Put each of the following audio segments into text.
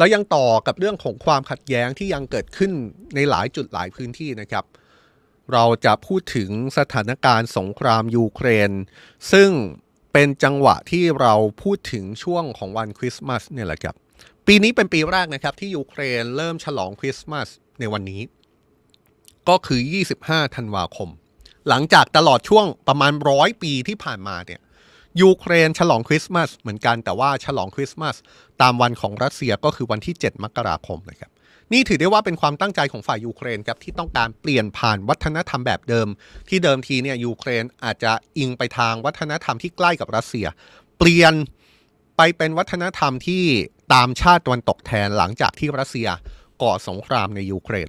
ลรายังต่อกับเรื่องของความขัดแย้งที่ยังเกิดขึ้นในหลายจุดหลายพื้นที่นะครับเราจะพูดถึงสถานการณ์สงครามยูเครน ซึ่งเป็นจังหวะที่เราพูดถึงช่วงของวันคริสต์มาสเนี่ยแหละครับปีนี้เป็นปีแรกนะครับที่ยูเครนเริ่มฉลองคริสต์มาสในวันนี้ ก็คือ 25ธันวาคม หลังจากตลอดช่วงประมาณร้อยปีที่ผ่านมาเนี่ยยูเครนฉลองคริสต์มาสเหมือนกันแต่ว่าฉลองคริสต์มาสตามวันของรัสเซียก็คือวันที่ 7 มกราคมนะครับนี่ถือได้ว่าเป็นความตั้งใจของฝ่ายยูเครนครับที่ต้องการเปลี่ยนผ่านวัฒนธรรมแบบเดิมที่เดิมทีเนี่ยยูเครนอาจจะอิงไปทางวัฒนธรรมที่ใกล้กับรัสเซีย เปลี่ยนไปเป็นวัฒนธรรมที่ตามชาติตะวันตกแทนหลังจากที่รัสเซียก่อสงครามในยูเครน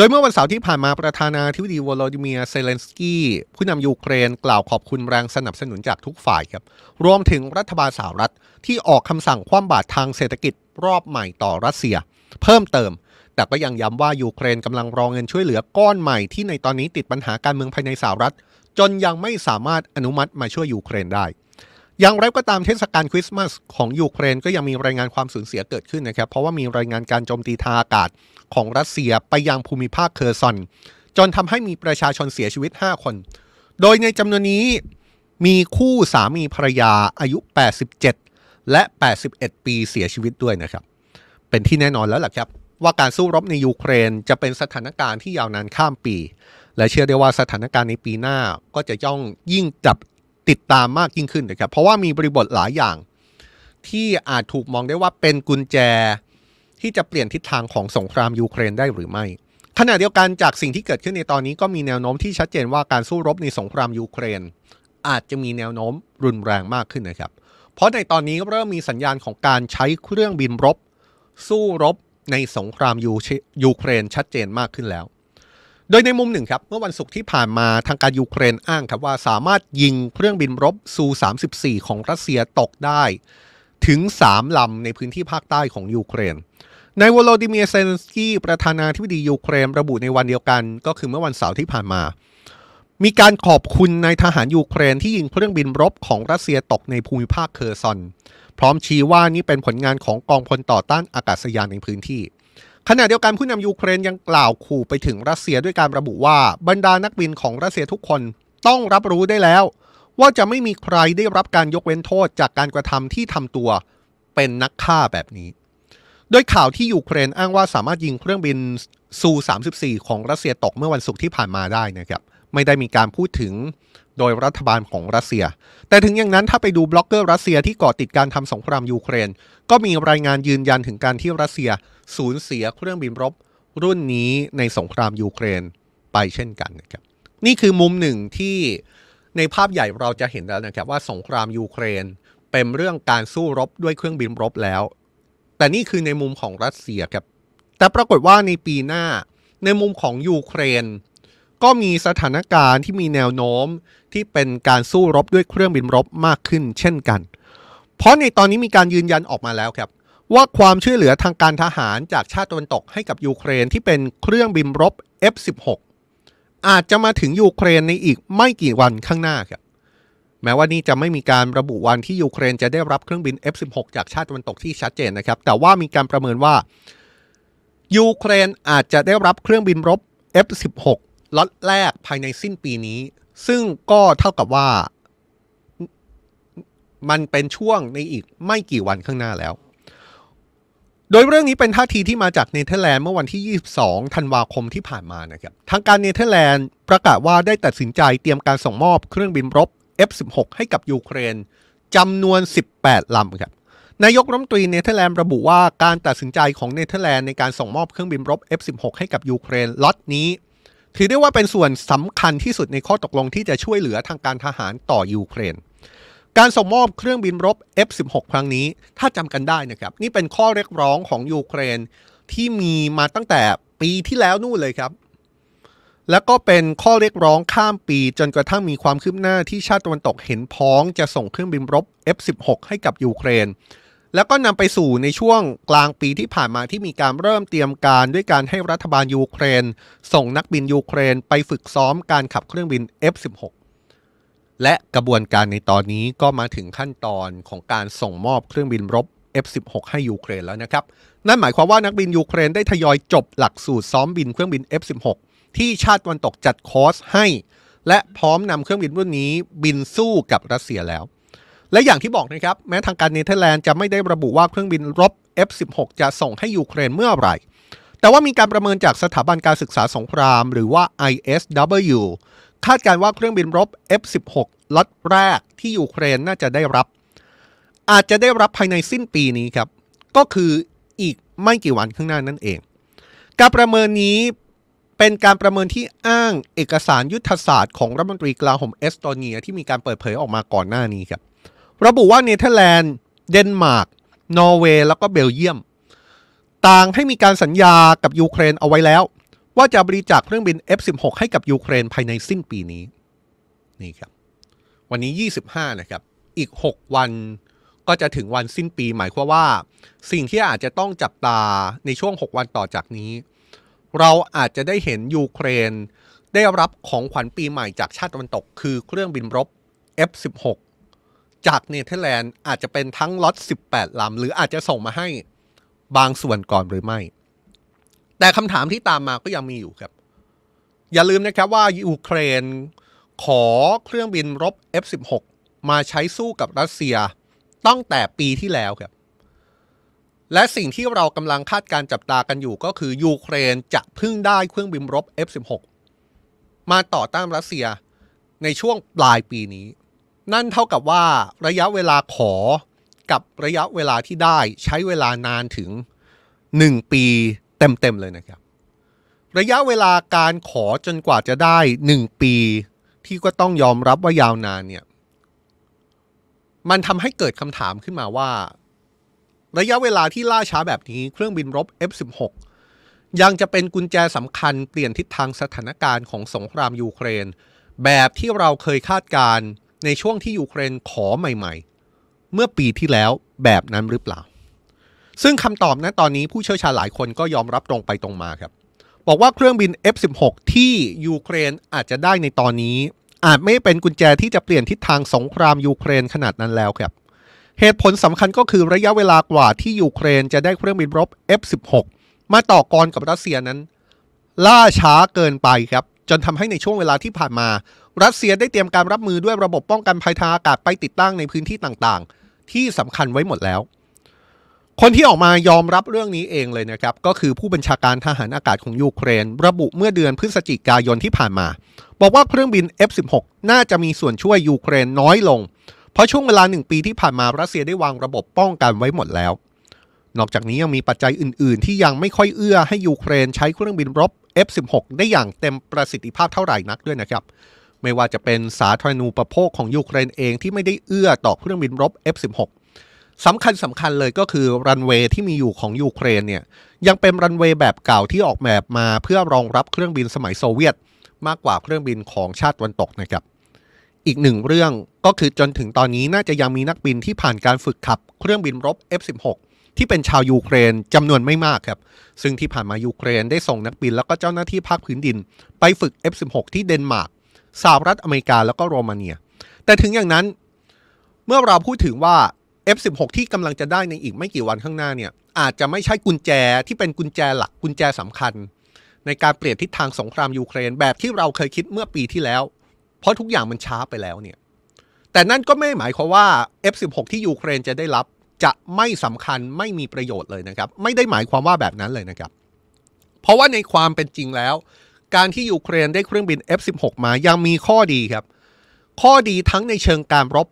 ดยเมื่อวันเสาร์ที่ผ่านมาประธานาธิบดีวลาดิเมียเซเลนสกี้ผู้นำยูเครน กล่าวขอบคุณแรงสนับสนุนจากทุกฝ่ายครับรวมถึงรัฐบาลสหรัฐที่ออกคำสั่งคว่ำบาตรทางเศรษฐกิจรอบใหม่ต่อรัสเซีย เพิ่มเติม แต่ก็ยังย้ำว่า ยูเครนกำลังรองเงินช่วยเหลือก้อนใหม่ที่ในตอนนี้ติดปัญหาการเมืองภายในสหรัฐ จนยังไม่สามารถอนุมัติมาช่วยยูเครนได้อย่างไรก็ตามเทศกาลคริสต์มาสของยูเครนก็ยังมีรายงานความสูญเสียเกิดขึ้นนะครับ เพราะว่ามีรายงานการโจมตีทางอากาศของรัสเซียไปยังภูมิภาคเคอร์ซอน จนทำให้มีประชาชนเสียชีวิต 5 คน โดยในจำนวนนี้มีคู่สามีภรรยาอายุ 87 และ 81 ปีเสียชีวิตด้วยนะครับ เป็นที่แน่นอนแล้วล่ะครับ ว่าการสู้รบในยูเครน จะเป็นสถานการณ์ที่ยาวนานข้ามปี และเชื่อได้ว่าสถานการณ์ในปีหน้าก็จะย่องยิ่งจับติดตามมากยิ่งขึ้นนะครับเพราะว่ามีบริบทหลายอย่าง ที่อาจถูกมองได้ว่าเป็นกุญแจ ที่จะเปลี่ยนทิศทางของสงครามยูเครนได้หรือไม่ขณะเดียวกันจากสิ่งที่เกิดขึ้นในตอนนี้ก็มีแนวโน้มที่ชัดเจนว่าการสู้รบในสงครามยูเครน อาจจะมีแนวโน้มรุนแรงมากขึ้นนะครับเพราะในตอนนี้เริ่มมีสัญญาณของการใช้เครื่องบินรบ สู้รบในสงครามยูเครนชัดเจนมากขึ้นแล้วโดยในมุมหนึ่งครับ เมื่อวันศุกร์ที่ผ่านมาทางการยูเครนอ้างครับว่าสามารถยิงเครื่องบินรบซู34 ของรัสเซียตกได้ ถึง 3ลำในพื้นที่ภาคใต้ของยูเครนนายวโลดิเมียเซนสกี้ประธานาธิบดียูเครนระบุในวันเดียวกัน ก็คือเมื่อวันเสาร์ที่ผ่านมา มีการขอบคุณนายทหารยูเครนที่ยิงเครื่องบินรบของรัสเซียตกในภูมิภาคเคอร์ซอน พร้อมชี้ว่านี่เป็นผลงานของกองพลต่อต้านอากาศยานในพื้นที่ขณะเดียวกันผู้นำยูเครนยังกล่าวขู่ไปถึงรัสเซียด้วยการระบุว่าบรรดานักบินของรัสเซียทุกคนต้องรับรู้ได้แล้ว ว่าจะไม่มีใครได้รับการยกเว้นโทษ จากการกระทำที่ทำตัวเป็นนักฆ่าแบบนี้ โดยข่าวที่ยูเครนอ้างว่าสามารถยิงเครื่องบินซู34 ของรัสเซียตกเมื่อวันศุกร์ที่ผ่านมาได้นะครับเไม่ได้มีการพูดถึงโดยรัฐบาลของรัสเซีย แต่ถึงอย่างนั้นถ้าไปดูบล็อกเกอร์รัสเซียที่ก่อติดการทำสงคราม ยูเครน ก็มีรายงานยืนยันถึงการที่รัสเซียสูญเสียเครื่องบินรบรุ่นนี้ในสงครามยูเครน ไปเช่นกันนะครับ นี่คือมุมหนึ่งที่ในภาพใหญ่เราจะเห็นแล้วนะครับว่า สงครามยูเครน เป็นเรื่องการสู้รบด้วยเครื่องบินรบแล้ว แต่นี่คือในมุมของรัสเซียครับ แต่ปรากฏว่าในปีหน้าในมุมของยูเครนก็มีสถานการณ์ที่มีแนวโน้มที่เป็นการสู้รบด้วยเครื่องบินรบมากขึ้นเช่นกัน เพราะในตอนนี้มีการยืนยันออกมาแล้วครับว่าความช่วยเหลือทางการทหารจากชาติตะวันตกให้กับยูเครนที่เป็นเครื่องบินรบ F16 อาจจะมาถึงยูเครนในอีกไม่กี่วันข้างหน้าครับแม้ว่านี่จะไม่มีการระบุวันที่ยูเครนจะได้รับเครื่องบิน F16 จากชาติตะวันตกที่ชัดเจนนะครับแต่ว่ามีการประเมินว่ายูเครนอาจจะได้รับเครื่องบินรบ F16 ล็อตแรกภายในสิ้นปีนี้ ซึ่งก็เท่ากับว่ามันเป็นช่วงในอีกไม่กี่วันข้างหน้าแล้ว โดยเรื่องนี้เป็นท่าทีที่มาจากเนเธอร์แลนด์เมื่อวันที่ 22ธันวาคมที่ผ่านมานะครับ ทางการเนเธอร์แลนด์ประกาศว่าได้ตัดสินใจเตรียมการส่งมอบเครื่องบินรบ F16 ให้กับยูเครนจำนวน 18 ลำครับ นายกรัฐมนตรีเนเธอร์แลนด์ระบุว่าการตัดสินใจของเนเธอร์แลนด์ในการส่งมอบเครื่องบินรบ F16 ให้กับยูเครนล็อตนี้ถือได้ว่าเป็นส่วนสำคัญที่สุดในข้อตกลงที่จะช่วยเหลือทางการทหารต่อยูเครน การส่งมอบเครื่องบินรบ F16 ครั้งนี้ถ้าจำกันได้นะครับนี่เป็นข้อเรียกร้องของยูเครนที่มีมาตั้งแต่ปีที่แล้วนู่นเลยครับ แล้วก็เป็นข้อเรียกร้องข้ามปีจนกระทั่งมีความคืบหน้าที่ชาติตะวันตกเห็นพ้องจะส่งเครื่องบินรบ F16 ให้กับยูเครนแล้วก็นำไปสู่ในช่วงกลางปีที่ผ่านมาที่มีการเริ่มเตรียมการด้วยการให้รัฐบาลยูเครน ส่งนักบินยูเครนไปฝึกซ้อมการขับเครื่องบิน F16 และกระบวนการในตอนนี้ก็มาถึงขั้นตอนของการส่งมอบเครื่องบินรบ F16 ให้ยูเครนแล้วนะครับ นั่นหมายความว่านักบินยูเครนได้ทยอยจบหลักสูตรซ้อมบินเครื่องบิน F16 ที่ชาติวันตกจัดคอร์สให้ และพร้อมนำเครื่องบินรุ่นนี้บินสู้กับรัสเซียแล้วและอย่างที่บอกนะครับ แม้ทางการเนเธอร์แลนด์จะไม่ได้ระบุว่าเครื่องบินรบ F16 จะส่งให้ยูเครนเมื่อไหร่ แต่ว่ามีการประเมินจากสถาบันการศึกษาสงคราม หรือว่า ISW คาดการว่าเครื่องบินรบ F16 ล็อตแรกที่ยูเครนน่าจะได้รับ อาจจะได้รับภายในสิ้นปีนี้ครับ ก็คืออีกไม่กี่วันข้างหน้านั่นเอง การประเมินนี้เป็นการประเมินที่อ้างเอกสารยุทธศาสตร์ของรัฐมนตรีกลาโหมเอสโตเนียที่มีการเปิดเผยออกมาก่อนหน้านี้ครับระบุว่าเนเธอร์แลนด์เดนมาร์กนอร์เวย์แล้วก็เบลเยียม ต่างให้มีการสัญญากับยูเครนเอาไว้แล้ว ว่าจะบริจาคเครื่องบิน F16 ให้กับยูเครนภายในสิ้นปีนี้นี่ครับวันนี้ 25 นะครับ อีก 6 วัน ก็จะถึงวันสิ้นปีหมายความว่าสิ่งที่อาจจะต้องจับตาในช่วง 6 วันต่อจากนี้ เราอาจจะได้เห็นยูเครนได้รับของขวัญปีใหม่จากชาติตะวันตกคือเครื่องบินรบ F16 จากเนเธอร์แลนด์อาจจะเป็นทั้งล็อต18ลำหรืออาจจะส่งมาให้บางส่วนก่อนหรือไม่ แต่คำถามที่ตามมาก็ยังมีอยู่ครับ อย่าลืมนะครับว่ายูเครน ขอเครื่องบินรบ F16 มาใช้สู้กับรัสเซียตั้งแต่ปีที่แล้วครับ และสิ่งที่เรากำลังคาดการจับตากันอยู่ ก็คือยูเครนจะพึ่งได้เครื่องบินรบ F16 มาต่อต้านรัสเซียในช่วงปลายปีนี้นั่นเท่ากับว่าระยะเวลาขอกับระยะเวลาที่ได้ใช้เวลานานถึง 1 ปีเต็มๆเลยนะครับ ระยะเวลาการขอจนกว่าจะได้ 1 ปี ที่ก็ต้องยอมรับว่ายาวนานเนี่ย มันทำให้เกิดคำถามขึ้นมาว่า ระยะเวลาที่ล่าช้าแบบนี้เครื่องบินรบ F16 ยังจะเป็นกุญแจสำคัญเปลี่ยนทิศทางสถานการณ์ของสงครามยูเครน แบบที่เราเคยคาดการณ์ในช่วงที่ยูเครนขอใหม่ ๆ เมื่อปีที่แล้วแบบนั้นหรือเปล่า ซึ่งคำตอบนะตอนนี้ผู้เชี่ยวชาญหลายคนก็ยอมรับตรงไปตรงมาครับบอกว่าเครื่องบิน F16 ที่ยูเครนอาจจะได้ในตอนนี้ อาจไม่เป็นกุญแจที่จะเปลี่ยนทิศทางสงครามยูเครนขนาดนั้นแล้วครับ เหตุผลสำคัญก็คือระยะเวลากว่าที่ยูเครน จะได้เครื่องบินรบ F16 มาต่อกรกับรัสเซียนั้น ล่าช้าเกินไปครับ จนทำให้ในช่วงเวลาที่ผ่านมารัสเซียได้เตรียมการรับมือด้วยระบบป้องกันภัยทางอากาศไปติดตั้งในพื้นที่ต่าง ๆ ที่สำคัญไว้หมดแล้ว คนที่ออกมายอมรับเรื่องนี้เองเลยนะครับ ก็คือผู้บัญชาการทหารอากาศของยูเครน ระบุเมื่อเดือนพฤศจิกายนที่ผ่านมา บอกว่าเครื่องบิน F16 น่าจะมีส่วนช่วยยูเครนน้อยลง เพราะช่วงเวลาหนึ่งปีที่ผ่านมารัสเซียได้วางระบบป้องกันไว้หมดแล้ว นอกจากนี้ยังมีปัจจัยอื่น ๆ ที่ยังไม่ค่อยเอื้อให้ยูเครนใช้เครื่องบินรบ F16 ได้อย่างเต็มประสิทธิภาพเท่าไหร่นักด้วยนะครับไม่ว่าจะเป็นสาธารณูปโภคของยูเครนเองที่ไม่ได้เอื้อต่อเครื่องบินรบ F16 สำคัญสำคัญเลยก็คือรันเวย์ที่มีอยู่ของยูเครนเนี่ยยังเป็นรันเวย์แบบเก่าที่ออกแบบมาเพื่อรองรับเครื่องบินสมัยโซเวียต มากกว่าเครื่องบินของชาติตะวันตกนะครับ อีกหนึ่งเรื่องก็คือจนถึงตอนนี้น่าจะยังมีนักบินที่ผ่านการฝึกขับเครื่องบินรบ F16 ที่เป็นชาวยูเครนจำนวนไม่มากครับซึ่งที่ผ่านมายูเครนได้ส่งนักบิน แล้วก็เจ้าหน้าที่ภาคพื้นดินไปฝึก F16 ที่เดนมาร์กสหรัฐอเมริกาแล้วก็โรมาเนีย แต่ถึงอย่างนั้นเมื่อเราพูดถึงว่า F16 ที่กำลังจะได้ในอีกไม่กี่วันข้างหน้าเนี่ยอาจจะไม่ใช่กุญแจที่เป็นกุญแจหลักกุญแจสำคัญ ในการเปลี่ยนทิศทางสงครามยูเครนแบบที่เราเคยคิดเมื่อปีที่แล้ว เพราะทุกอย่างมันช้าไปแล้วเนี่ยแต่นั่นก็ไม่หมายความว่า F16 ที่ยูเครนจะได้รับจะไม่สำคัญไม่มีประโยชน์เลยนะครับ ไม่ได้หมายความว่าแบบนั้นเลยนะครับ เพราะว่าในความเป็นจริงแล้วการที่ยูเครนได้เครื่องบิน F16 มายังมีข้อดีครับ ข้อดีทั้งในเชิงการรบ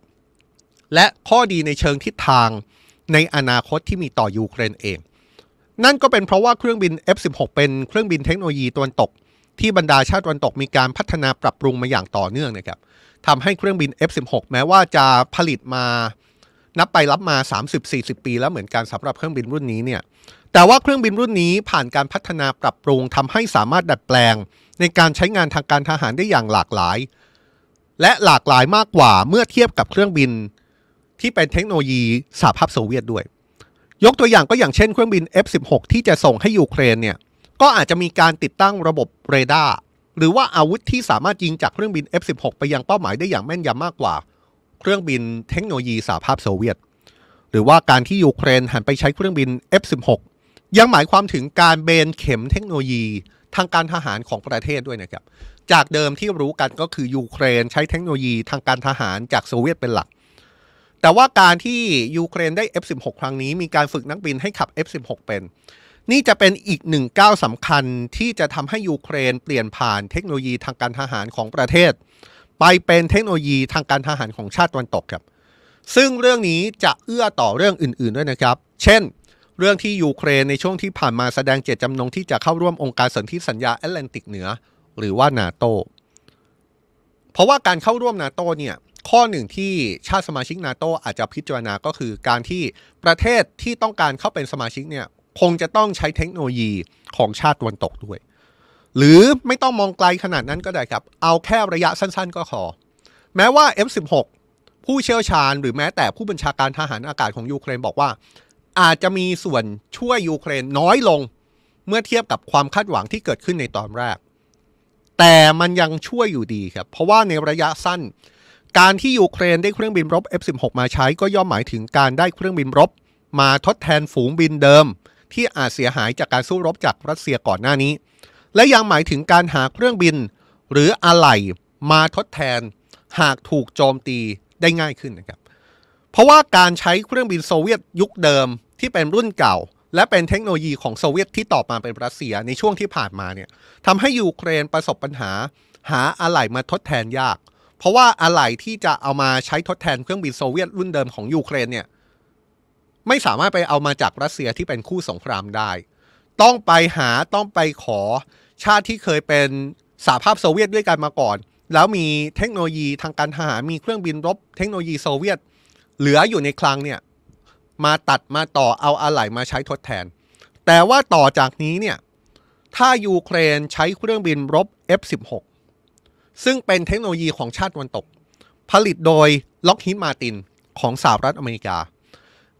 และข้อดีในเชิงทิศทางในอนาคตที่มีต่อยูเครนเอง นั่นก็เป็นเพราะว่าเครื่องบิน F16 เป็นเครื่องบินเทคโนโลยีตะวันตกที่บรรดาชาติตะวันตกมีการพัฒนาปรับปรุงมาอย่างต่อเนื่องนะครับทำให้เครื่องบิน F16 แม้ว่าจะผลิตมานับไปรับมา30-40 ปี แล้วเหมือนกันสำหรับเครื่องบินรุ่นนี้เนี่ยแต่ว่าเครื่องบินรุ่นนี้ผ่านการพัฒนาปรับปรุงทำให้สามารถดัดแปลงในการใช้งานทางการทหารได้อย่างหลากหลาย และหลากหลายมากกว่าเมื่อเทียบกับเครื่องบิน ที่เป็นเทคโนโลยีสหภาพโซเวียตด้วย ยกตัวอย่างก็อย่างเช่นเครื่องบิน F16 ที่จะส่งให้ยูเครนเนี่ยก็อาจจะมีการติดตั้งระบบเรดาร์หรือว่าอาวุธที่สามารถยิงจากเครื่องบิน F16 ไปยังเป้าหมายได้อย่างแม่นยำมากกว่า เครื่องบินเทคโนโลยีสหภาพโซเวียต หรือว่าการที่ยูเครนหันไปใช้เครื่องบิน F16 ยังหมายความถึงการเบนเข็มเทคโนโลยีทางการทหารของประเทศด้วยนะครับ จากเดิมที่รู้กันก็คือยูเครนใช้เทคโนโลยีทางการทหารจากโซเวียตเป็นหลัก แต่ว่าการที่ยูเครนได้ F16 ครั้งนี้มีการฝึกนักบินให้ขับ F16 เป็นนี่จะเป็นอีกหนึ่งก้าวสำคัญที่จะทำให้ยูเครนเปลี่ยนผ่านเทคโนโลยีทางการทหารของประเทศ ไปเป็นเทคโนโลยีทางการทหารของชาติตะวันตกครับ ซึ่งเรื่องนี้จะเอื้อต่อเรื่องอื่นๆด้วยนะครับ เช่นเรื่องที่ยูเครนในช่วงที่ผ่านมาแสดงเจตจำนงที่จะเข้าร่วมองค์การสนธิสัญญาแอตแลนติกเหนือ หรือว่านาโต เพราะว่าการเข้าร่วมนาโตเนี่ยข้อหนึ่งที่ชาติสมาชิกนาโตอาจจะพิจารณาก็คือการที่ประเทศที่ต้องการเข้าเป็นสมาชิกเนี่ยคงจะต้องใช้เทคโนโลยีของชาติตะวันตกด้วย หรือไม่ต้องมองไกลขนาดนั้นก็ได้ครับเอาแค่ระยะสั้น ๆ ก็พอแม้ว่า F16 ผู้เชี่ยวชาญ หรือแม้แต่ผู้บัญชาการทหารอากาศของยูเครนบอกว่าอาจจะมีส่วนช่วยยูเครนน้อยลงเมื่อเทียบกับความคาดหวังที่เกิดขึ้นในตอนแรก แต่มันยังช่วยอยู่ดีครับ เพราะว่าในระยะสั้น การที่ยูเครนได้เครื่องบินรบ F16 มาใช้ก็ย่อมหมายถึงการได้เครื่องบินรบ มาทดแทนฝูงบินเดิม ที่อาจเสียหายจากการสู้รบจากรัสเซียก่อนหน้านี้ และยังหมายถึงการหาเครื่องบินหรืออะไหล่มาทดแทน หากถูกโจมตีได้ง่ายขึ้นนะครับ เพราะว่าการใช้เครื่องบินโซเวียตยุคเดิมที่เป็นรุ่นเก่าและเป็นเทคโนโลยีของโซเวียตที่ต่อมาเป็นรัสเซียในช่วงที่ผ่านมาเนี่ยทำให้ยูเครนประสบปัญหา หาอะไหล่มาทดแทนยาก เพราะว่าอะไหล่ที่จะเอามาใช้ทดแทนเครื่องบินโซเวียตรุ่นเดิมของยูเครนเนี่ยไม่สามารถไปเอามาจากรัสเซียที่เป็นคู่สงครามได้ ต้องไปหาต้องไปขอชาติที่เคยเป็นสหภาพโซเวียตด้วยกันมาก่อน แล้วมีเทคโนโลยีทางการทหารมีเครื่องบินรบเทคโนโลยีโซเวียต เหลืออยู่ในคลังเนี่ยมาตัดมาต่อเอาอะไหล่มาใช้ทดแทน แต่ว่าต่อจากนี้เนี่ย ถ้ายูเครนใช้เครื่องบินรบ F16 ซึ่งเป็นเทคโนโลยีของชาติวันตก ผลิตโดยล็อกฮิตมาตินของสหรัฐอเมริกา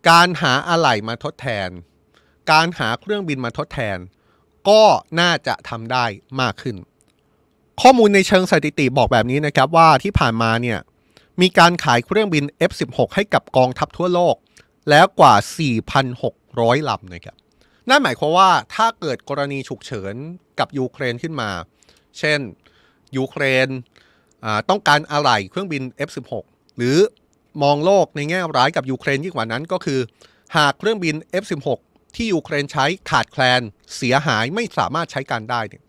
การหาอะไหล่มาทดแทน การหาเครื่องบินมาทดแทน ก็น่าจะทำได้มากขึ้น ข้อมูลในเชิงสถิติบอกแบบนี้นะครับ ว่าที่ผ่านมาเนี่ย มีการขายเครื่องบิน F16 ให้กับกองทัพทั่วโลกแล้วกว่า 4,600ลำนะครับ นั่นหมายความว่าถ้าเกิดกรณีฉุกเฉินกับยูเครนขึ้นมา เช่นยูเครนต้องการอะไรเครื่องบิน F16 หรือมองโลกในแง่ร้ายกับยูเครนยิ่งกว่านั้น ก็คือ หากเครื่องบิน F16 ที่ยูเครนใช้ขาดแคลนเสียหายไม่สามารถใช้การได้เนี่ย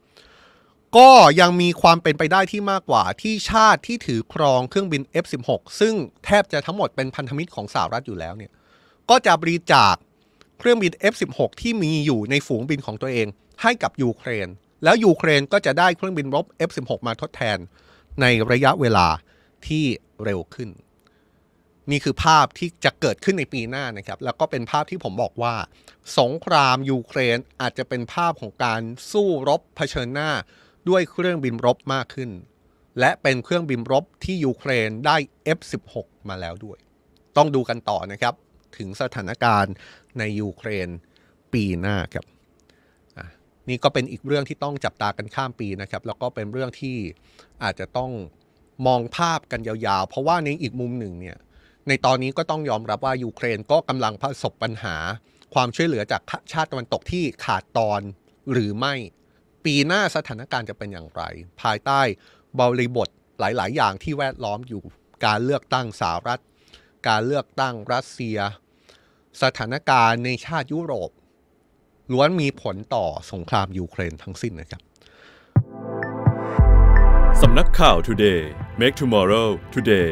ก็ยังมีความเป็นไปได้ที่มากกว่าที่ชาติที่ถือครองเครื่องบิน F16 ซึ่งแทบจะทั้งหมดเป็นพันธมิตรของสหรัฐอยู่แล้วเนี่ยก็จะบริจาคเครื่องบิน F16 ที่มีอยู่ในฝูงบินของตัวเองให้กับยูเครน แล้วยูเครนก็จะได้เครื่องบินรบ F16 มาทดแทนในระยะเวลาที่เร็วขึ้น นี่คือภาพที่จะเกิดขึ้นในปีหน้านะครับ แล้วก็เป็นภาพที่ผมบอกว่าสงครามยูเครน อาจจะเป็นภาพของการสู้รบเผชิญหน้าด้วยเครื่องบินรบมากขึ้น และเป็นเครื่องบินรบที่ยูเครนได้ F16 มาแล้วด้วย ต้องดูกันต่อนะครับถึงสถานการณ์ในยูเครนปีหน้าครับนี่ก็เป็นอีกเรื่องที่ต้องจับตากันข้ามปีนะครับ แล้วก็เป็นเรื่องที่อาจจะต้องมองภาพกันยาวๆ เพราะว่าในอีกมุมหนึ่งเนี่ย ในตอนนี้ก็ต้องยอมรับว่ายูเครนก็กำลังประสบปัญหา ความช่วยเหลือจากชาติตะวันตกที่ขาดตอนหรือไม่ ปีหน้าสถานการณ์จะเป็นอย่างไร ภายใต้บริบทหลายๆ อย่างที่แวดล้อมอยู่การเลือกตั้งสหรัฐการเลือกตั้งรัสเซีย สถานการณ์ในชาติยุโรป ล้วนมีผลต่อสงครามยูเครนทั้งสิ้นนะครับ สำนักข่าว Today Make Tomorrow Today